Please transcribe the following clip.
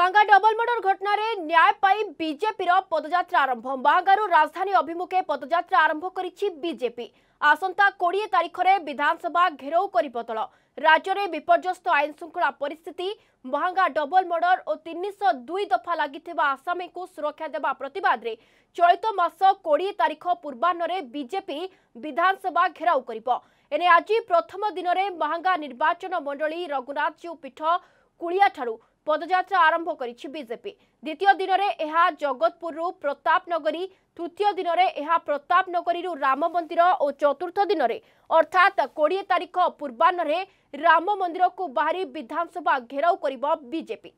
Banga double murder ଘଟଣାରେ ନ୍ୟାୟ ପାଇଁ ବିଜେପିର ପଦଯାତ୍ରା ଆରମ୍ଭ ବାଙ୍ଗାରୁ ରାଜଧାନୀ ଅଭିମୁଖେ ପଦଯାତ୍ରା ଆରମ୍ଭ କରିଛି ବିଜେପି ଆସନ୍ତା କୋଡ଼ିଏ ତାରିଖରେ ବିଧାନସଭା ଘେରାଉ କରିବ ଦଳ ରାଜ୍ୟରେ ବିପର୍ଯ୍ୟସ୍ତ ଆଇନ ଶୃଙ୍ଖଳା ପରିସ୍ଥିତି ମହାଙ୍ଗା ଡବଲ ମର୍ଡର ଓ ତିନିଶହ ଦୁଇ ଦଫା ଲାଗିଥିବା ଆସାମୀଙ୍କୁ ସୁରକ୍ଷା ଦେବା ପ୍ରତିବାଦରେ ଚଳିତ ମାସ କୋଡ଼ିଏ ତାରିଖ ପୂର୍ବାହ୍ନରେ ବିଜେପି ବିଧାନସଭା ଘେରାଉ କରିବ ଏନେ ଆଜି ପ୍ରଥମ ଦିନରେ ମହାଙ୍ଗା ନିର୍ବାଚନ ମଣ୍ଡଳୀ ରଘୁନାଥଜୀଉ ପୀଠ କୁଳିଆଠାରୁ ପଦଯାତ୍ରା ଆରମ୍ଭ କରିଛି ବିଜେପି ଦ୍ୱିତୀୟ ଦିନରେ ଏହା ଜଗତପୁରରୁ ପ୍ରତାପନଗରୀ ତୃତୀୟ ଦିନରେ ଏହା ପ୍ରତାପନଗରୀରୁ ରାମ ମନ୍ଦିର ଓ ଚତୁର୍ଥ ଦିନରେ ଅର୍ଥାତ୍ କୋଡ଼ିଏ ତାରିଖ ପୂର୍ବାହ୍ନରେ ରାମ ମନ୍ଦିରକୁ ବାହାରି ବିଧାନସଭା ଘେରାଉ କରିବ ବିଜେପି